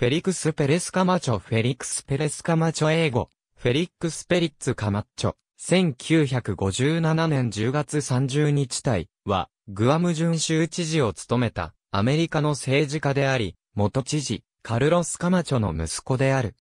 フェリクス・ペレス・カマチョ、フェリクス・ペレス・カマチョ英語、フェリックス・ペリッツ・カマッチョ、1957年10月30日体は、グアム準州知事を務めた、アメリカの政治家であり、元知事、カルロス・カマチョの息子である。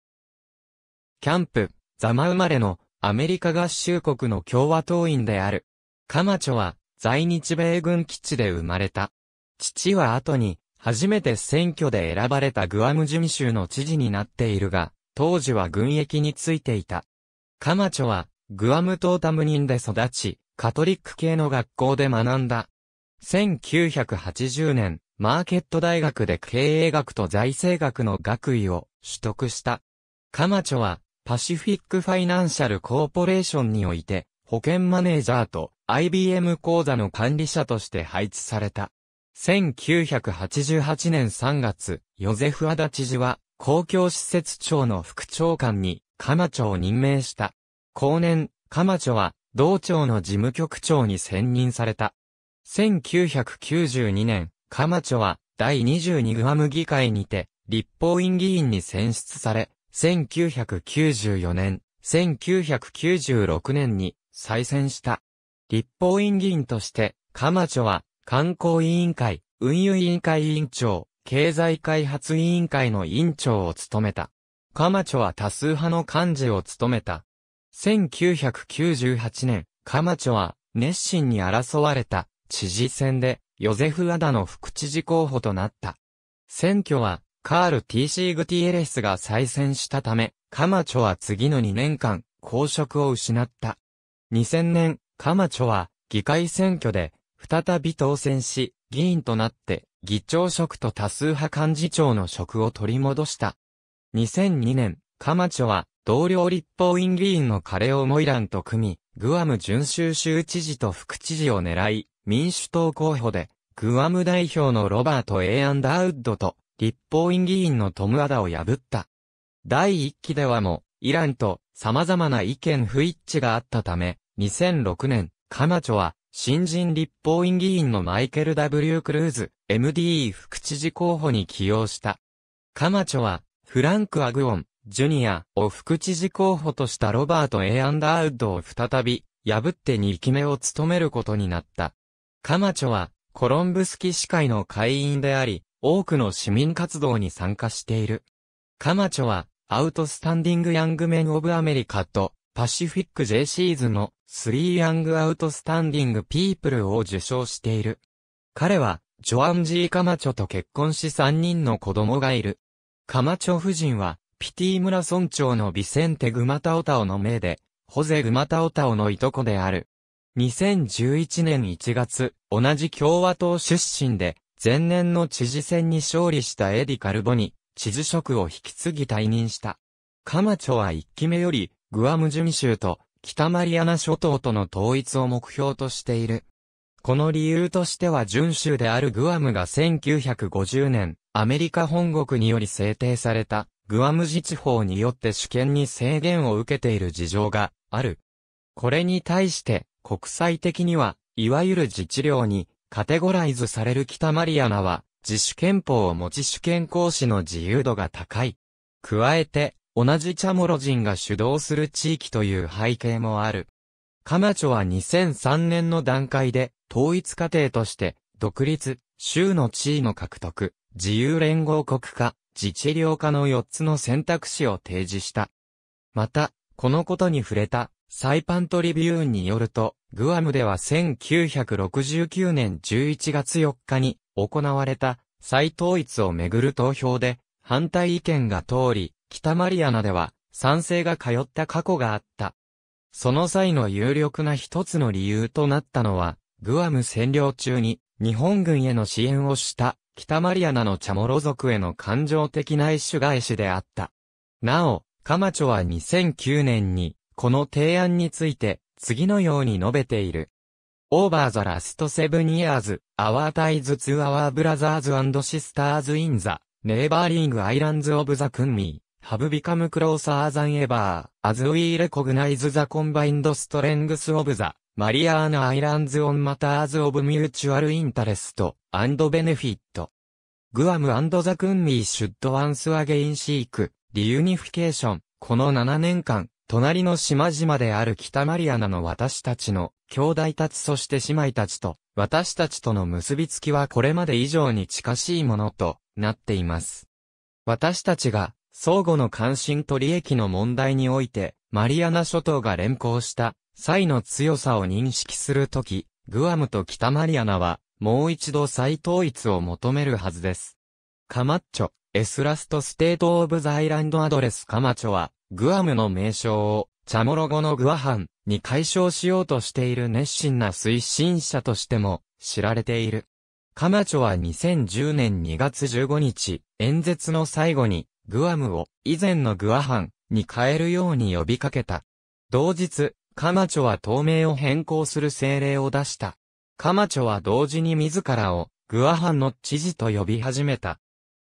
キャンプ、ザマ生まれの、アメリカ合衆国の共和党員である。カマチョは、在日米軍基地で生まれた。父は後に、初めて選挙で選ばれたグアムミ州の知事になっているが、当時は軍役についていた。カマチョは、グアム島タム人で育ち、カトリック系の学校で学んだ。1980年、マーケット大学で経営学と財政学の学位を取得した。カマチョは、パシフィックファイナンシャルコーポレーションにおいて、保険マネージャーと IBM 講座の管理者として配置された。1988年3月、ヨゼフ・アダ知事は、公共施設庁の副長官に、カマチョを任命した。後年、カマチョは、同庁の事務局長に選任された。1992年、カマチョは、第22グアム議会にて、立法院議員に選出され、1994年、1996年に再選した。立法院議員として、カマチョは観光委員会、運輸委員会委員長、経済開発委員会の委員長を務めた。カマチョは多数派の幹事を務めた。1998年、カマチョは熱心に争われた知事選でヨゼフ・アダの副知事候補となった。選挙はカール・ T.C. グティエレスが再選したため、カマチョは次の2年間公職を失った。2000年、カマチョは議会選挙で再び当選し、議員となって、議長職と多数派幹事長の職を取り戻した。2002年、カマチョは、同僚立法院議員のカレオ・モイランと組み、グアム準州州知事と副知事を狙い、民主党候補で、グアム代表のロバート・ A・ アンダーウッドと、立法院議員のトム・アダを破った。第1期ではも、イランと様々な意見不一致があったため、2006年、カマチョは新人立法院議員のマイケル W. クルーズ、MDE 副知事候補に起用した。カマチョは、フランク・アグオン、ジュニアを副知事候補としたロバート・ A・ アンダーウッドを再び、破って2期目を務めることになった。カマチョは、コロンブスキ司会の会員であり、多くの市民活動に参加している。カマチョは、アウトスタンディング・ヤング・メン・オブ・アメリカと、パシフィック j シーズの3ヤングアウトスタンディングピープルを受賞している。彼は、ジョアン・ジー・カマチョと結婚し3人の子供がいる。カマチョ夫人は、ピティ村村長のビセンテ・グマタオタオの名で、ホゼ・グマタオタオのいとこである。2011年1月、同じ共和党出身で、前年の知事選に勝利したエディ・カルボに、知事職を引き継ぎ退任した。カマチョは1期目より、グアム準州と北マリアナ諸島との統一を目標としている。この理由としては準州であるグアムが1950年、アメリカ本国により制定された、グアム自治法によって主権に制限を受けている事情がある。これに対して、国際的には、いわゆる自治領に、カテゴライズされる北マリアナは、自主憲法を持ち主権行使の自由度が高い。加えて、同じチャモロ人が主導する地域という背景もある。カマチョは2003年の段階で、統一過程として、独立、州の地位の獲得、自由連合国化、自治領化の4つの選択肢を提示した。また、このことに触れた、サイパントリビューンによると、グアムでは1969年11月4日に行われた再統一をめぐる投票で反対意見が通り、北マリアナでは、賛成が通った過去があった。その際の有力な一つの理由となったのは、グアム占領中に日本軍への支援をした北マリアナのチャモロ族への感情的な一種返しであった。なお、カマチョは2009年にこの提案について次のように述べている。Over the last seven years, our ties to our brothers and sisters in the neighboring islands of the Kunmi have become closer than ever, as we recognize the combined strengths of the Mariana Islands on matters of mutual interest and benefit. Guam and the Kunmi should once again seek reunification. この7年間、隣の島々である北マリアナの私たちの兄弟たちそして姉妹たちと私たちとの結びつきはこれまで以上に近しいものとなっています。私たちが相互の関心と利益の問題において、マリアナ諸島が連行した際の強さを認識するとき、グアムと北マリアナは、もう一度再統一を求めるはずです。カマッチョ、エスラストステートオブザイランドアドレスカマチョは、グアムの名称を、チャモロ語のグアハンに解消しようとしている熱心な推進者としても知られている。カマチョは2010年2月15日、演説の最後に、グアムを以前のグアハンに変えるように呼びかけた。同日、カマチョは透明を変更する政令を出した。カマチョは同時に自らをグアハンの知事と呼び始めた。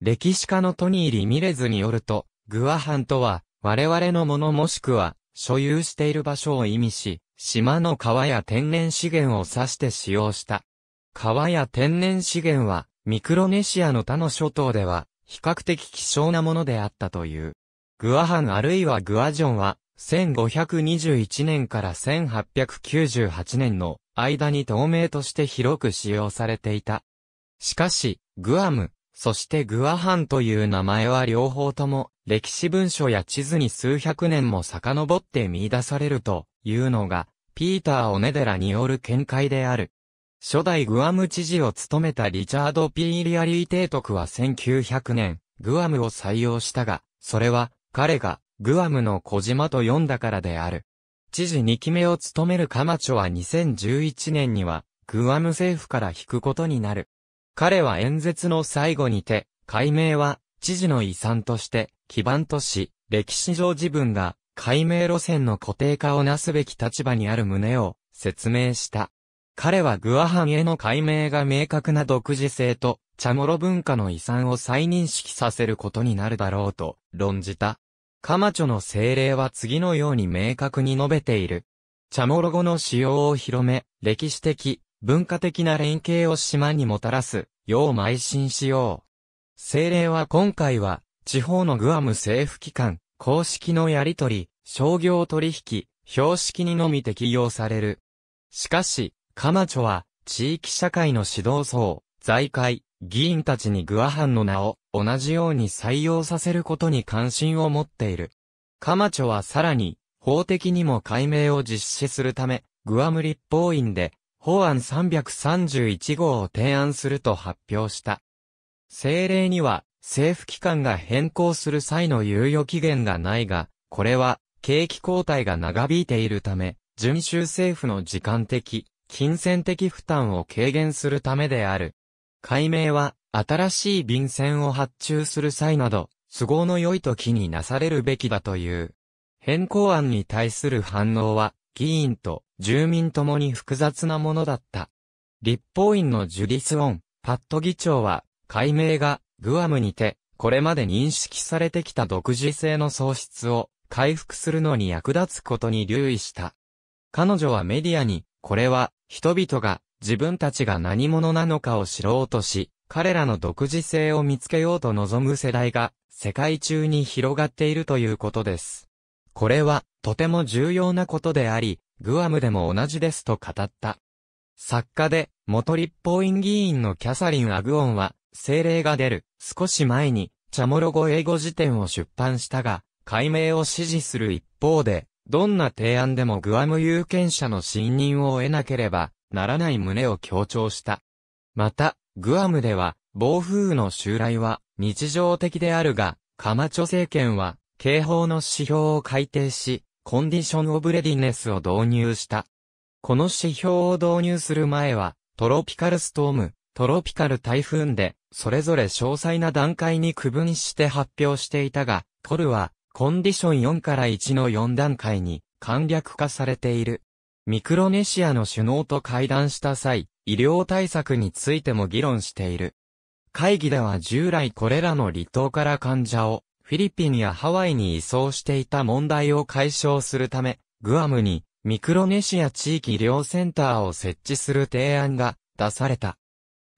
歴史家のトニー・リミレズによると、グアハンとは、我々のものもしくは、所有している場所を意味し、島の川や天然資源を指して使用した。川や天然資源は、ミクロネシアの他の諸島では、比較的希少なものであったという。グアハンあるいはグアジョンは、1521年から1898年の間に透明として広く使用されていた。しかし、グアム、そしてグアハンという名前は両方とも歴史文書や地図に数百年も遡って見出されるというのが、ピーター・オネデラによる見解である。初代グアム知事を務めたリチャード・ピー・リアリー提督は1900年、グアムを採用したが、それは、彼が、グアムの小島と呼んだからである。知事2期目を務めるカマチョは2011年には、グアム政府から引くことになる。彼は演説の最後にて、解明は、知事の遺産として、基盤とし、歴史上自分が、解明路線の固定化をなすべき立場にある旨を、説明した。彼はグアハンへの解明が明確な独自性と、チャモロ文化の遺産を再認識させることになるだろうと論じた。カマチョの精霊は次のように明確に述べている。チャモロ語の使用を広め、歴史的、文化的な連携を島にもたらす、よう邁進しよう。精霊は今回は、地方のグアム政府機関、公式のやり取り、商業取引、標識にのみ適用される。しかし、カマチョは、地域社会の指導層、財界、議員たちにグアハンの名を同じように採用させることに関心を持っている。カマチョはさらに、法的にも解明を実施するため、グアム立法院で、法案331号を提案すると発表した。政令には、政府機関が変更する際の猶予期限がないが、これは、景気交代が長引いているため、準州政府の時間的、金銭的負担を軽減するためである。解明は、新しい便箋を発注する際など、都合の良い時になされるべきだという。変更案に対する反応は、議員と住民ともに複雑なものだった。立法院のジュディス・オン、パット議長は、解明が、グアムにて、これまで認識されてきた独自性の喪失を、回復するのに役立つことに留意した。彼女はメディアに、これは、人々が自分たちが何者なのかを知ろうとし、彼らの独自性を見つけようと望む世代が世界中に広がっているということです。これはとても重要なことであり、グアムでも同じですと語った。作家で元立法院議員のキャサリン・アグオンは、精霊が出る少し前にチャモロ語英語辞典を出版したが、解明を支持する一方で、どんな提案でもグアム有権者の信任を得なければならない旨を強調した。また、グアムでは、暴風雨の襲来は日常的であるが、カマチョ政権は、警報の指標を改定し、コンディションオブレディネスを導入した。この指標を導入する前は、トロピカルストーム、トロピカル台風で、それぞれ詳細な段階に区分して発表していたが、トルは、コンディション4から1の4段階に簡略化されている。ミクロネシアの首脳と会談した際、医療対策についても議論している。会議では従来これらの離島から患者をフィリピンやハワイに移送していた問題を解消するため、グアムにミクロネシア地域医療センターを設置する提案が出された。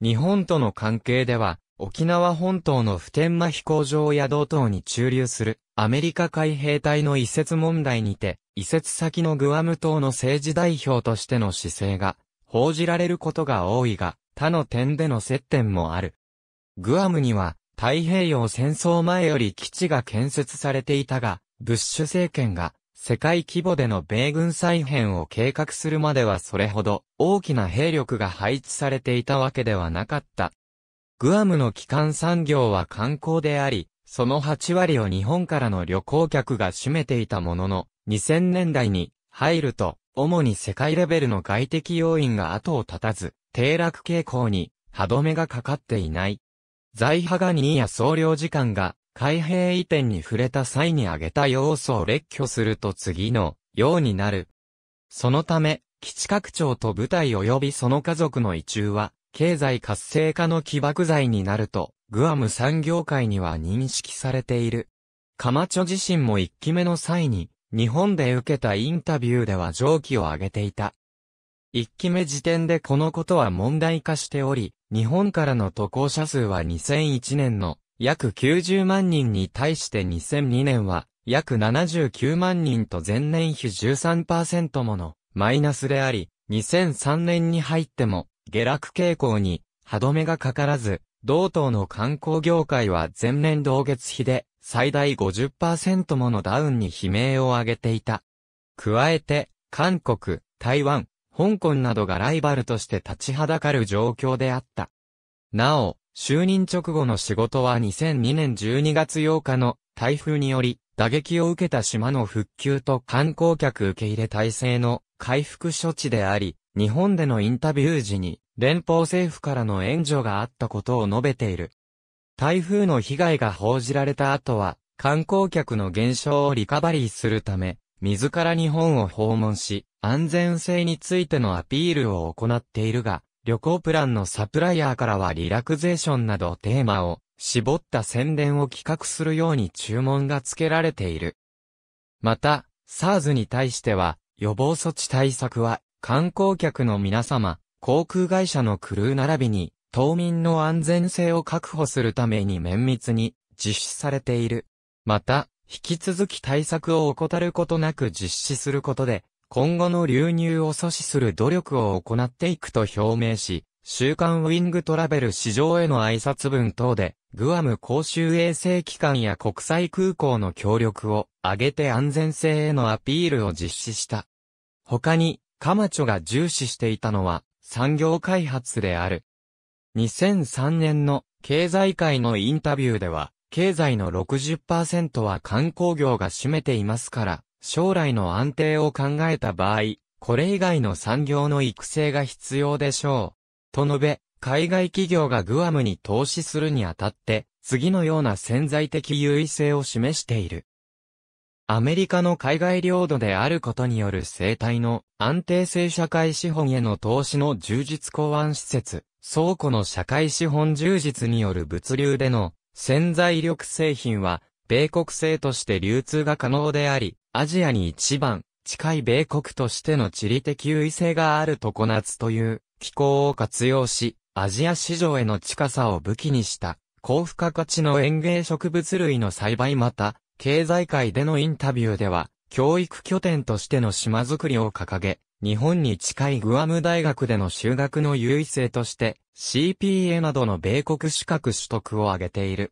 日本との関係では、沖縄本島の普天間飛行場や道等に駐留するアメリカ海兵隊の移設問題にて、移設先のグアム島の政治代表としての姿勢が報じられることが多いが、他の点での接点もある。グアムには太平洋戦争前より基地が建設されていたが、ブッシュ政権が世界規模での米軍再編を計画するまではそれほど大きな兵力が配置されていたわけではなかったグアムの基幹産業は観光であり、その8割を日本からの旅行客が占めていたものの、2000年代に入ると、主に世界レベルの外的要因が後を絶たず、低落傾向に歯止めがかかっていない。財ガがーや総領事館が開閉移転に触れた際に挙げた要素を列挙すると次のようになる。そのため、基地拡張と部隊及びその家族の移住は、経済活性化の起爆剤になると、グアム産業界には認識されている。カマチョ自身も一期目の際に、日本で受けたインタビューでは上記を挙げていた。一期目時点でこのことは問題化しており、日本からの渡航者数は2001年の約90万人に対して2002年は約79万人と前年比13%ものマイナスであり、2003年に入っても下落傾向に歯止めがかからず、同等の観光業界は前年同月比で最大50%ものダウンに悲鳴を上げていた。加えて、韓国、台湾、香港などがライバルとして立ちはだかる状況であった。なお、就任直後の仕事は2002年12月8日の台風により打撃を受けた島の復旧と観光客受け入れ体制の回復処置であり、日本でのインタビュー時に、連邦政府からの援助があったことを述べている。台風の被害が報じられた後は、観光客の減少をリカバリーするため、自ら日本を訪問し、安全性についてのアピールを行っているが、旅行プランのサプライヤーからはリラクゼーションなどテーマを絞った宣伝を企画するように注文が付けられている。また、SARS に対しては、予防措置対策は観光客の皆様、航空会社のクルー並びに、島民の安全性を確保するために綿密に実施されている。また、引き続き対策を怠ることなく実施することで、今後の流入を阻止する努力を行っていくと表明し、週刊ウィングトラベル市場への挨拶文等で、グアム公衆衛生機関や国際空港の協力を挙げて安全性へのアピールを実施した。他に、カマチョが重視していたのは産業開発である。2003年の経済界のインタビューでは、経済の60%は観光業が占めていますから、将来の安定を考えた場合、これ以外の産業の育成が必要でしょう。と述べ、海外企業がグアムに投資するにあたって、次のような潜在的優位性を示している。アメリカの海外領土であることによる生態の安定性社会資本への投資の充実港湾施設、倉庫の社会資本充実による物流での潜在力製品は、米国製として流通が可能であり、アジアに一番近い米国としての地理的優位性がある常夏という気候を活用し、アジア市場への近さを武器にした、高付加価値の園芸植物類の栽培また、経済界でのインタビューでは、教育拠点としての島づくりを掲げ、日本に近いグアム大学での修学の優位性として、CPA などの米国資格取得を挙げている。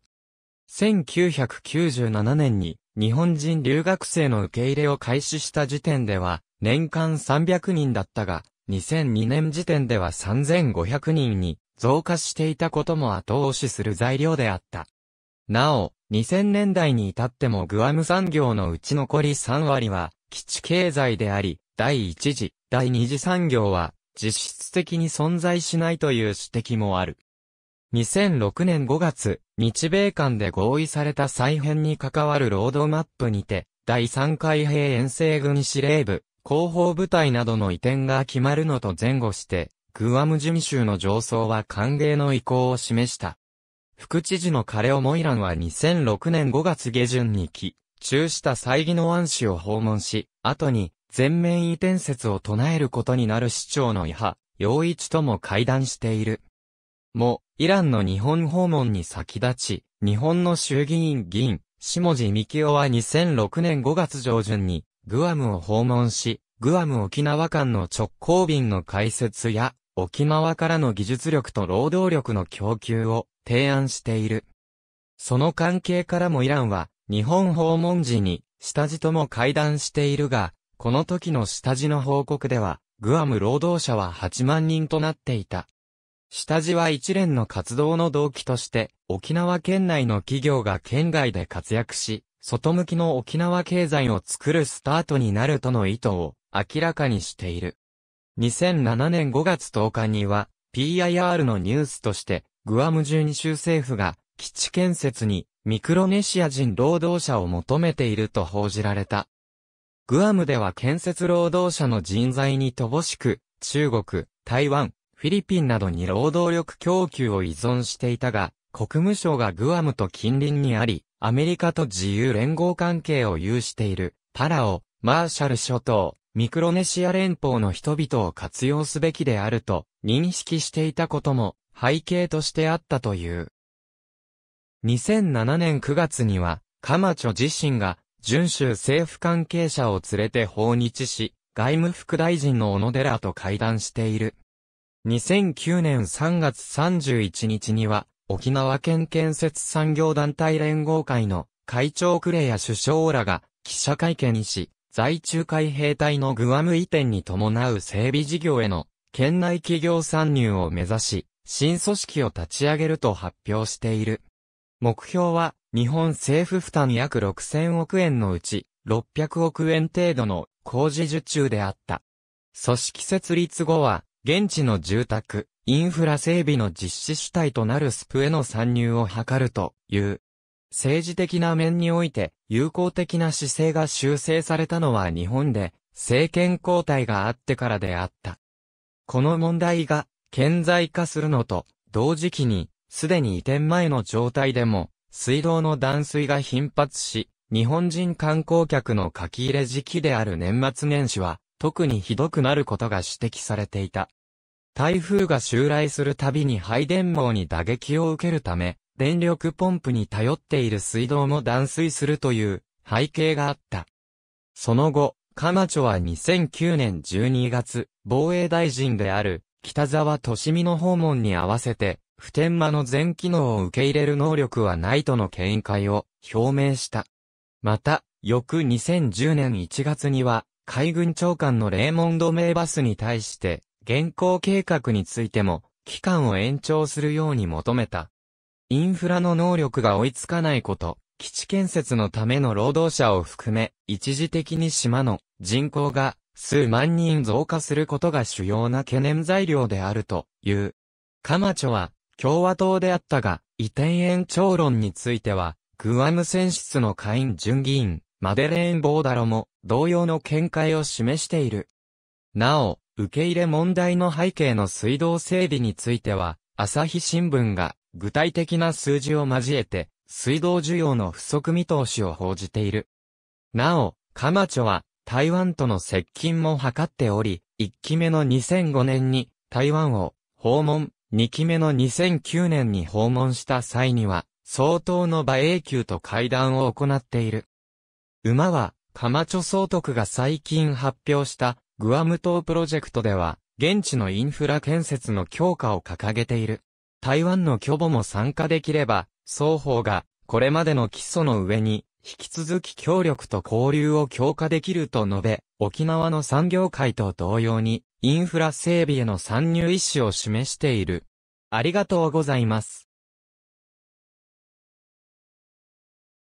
1997年に日本人留学生の受け入れを開始した時点では年間300人だったが、2002年時点では3500人に増加していたことも後押しする材料であった。なお、2000年代に至ってもグアム産業のうち残り3割は基地経済であり、第一次、第二次産業は実質的に存在しないという指摘もある。2006年5月、日米間で合意された再編に関わるロードマップにて、第3海兵遠征軍司令部、広報部隊などの移転が決まるのと前後して、グアム事務州の上層は歓迎の意向を示した。副知事のカレオ・モイランは2006年5月下旬に帰中した祭儀の安市を訪問し、後に全面移転説を唱えることになる市長の伊波、陽一とも会談している。も、イランの日本訪問に先立ち、日本の衆議院議員、下地幹夫は2006年5月上旬に、グアムを訪問し、グアム沖縄間の直行便の開設や、沖縄からの技術力と労働力の供給を提案している。その関係からもイランは、日本訪問時に、下地とも会談しているが、この時の下地の報告では、グアム労働者は8万人となっていた。下地は一連の活動の動機として、沖縄県内の企業が県外で活躍し、外向きの沖縄経済を作るスタートになるとの意図を明らかにしている。2007年5月10日には、PIR のニュースとして、グアム12州政府が基地建設にミクロネシア人労働者を求めていると報じられた。グアムでは建設労働者の人材に乏しく、中国、台湾、フィリピンなどに労働力供給を依存していたが、国務省がグアムと近隣にあり、アメリカと自由連合関係を有している、パラオ、マーシャル諸島、ミクロネシア連邦の人々を活用すべきであると認識していたことも背景としてあったという。2007年9月には、カマチョ自身が、遵州政府関係者を連れて訪日し、外務副大臣の小野寺と会談している。2009年3月31日には、沖縄県建設産業団体連合会の会長クレア首相らが記者会見にし、在中海兵隊のグアム移転に伴う整備事業への県内企業参入を目指し、新組織を立ち上げると発表している。目標は、日本政府負担約6000億円のうち、600億円程度の工事受注であった。組織設立後は、現地の住宅、インフラ整備の実施主体となるスプへの参入を図るという。政治的な面において、友好的な姿勢が修正されたのは日本で、政権交代があってからであった。この問題が顕在化するのと、同時期に、すでに移転前の状態でも、水道の断水が頻発し、日本人観光客の書き入れ時期である年末年始は、特にひどくなることが指摘されていた。台風が襲来するたびに配電網に打撃を受けるため、電力ポンプに頼っている水道も断水するという背景があった。その後、カマチョは2009年12月、防衛大臣である北沢利美の訪問に合わせて、普天間の全機能を受け入れる能力はないとの見解を表明した。また、翌2010年1月には、海軍長官のレーモンド・メイバスに対して、現行計画についても、期間を延長するように求めた。インフラの能力が追いつかないこと、基地建設のための労働者を含め、一時的に島の人口が数万人増加することが主要な懸念材料であるという。カマチョは共和党であったが、移転延長論については、グアム選出の下院準議員、マデレーン・ボーダロも同様の見解を示している。なお、受け入れ問題の背景の水道整備については、朝日新聞が具体的な数字を交えて、水道需要の不足見通しを報じている。なお、カマチョは、台湾との接近も図っており、1期目の2005年に台湾を訪問、2期目の2009年に訪問した際には、相当の馬英九と会談を行っている。馬は、カマチョ総督が最近発表したグアム島プロジェクトでは、現地のインフラ建設の強化を掲げている。台湾の規模も参加できれば、双方が、これまでの基礎の上に、引き続き協力と交流を強化できると述べ、沖縄の産業界と同様に、インフラ整備への参入意思を示している。ありがとうございます。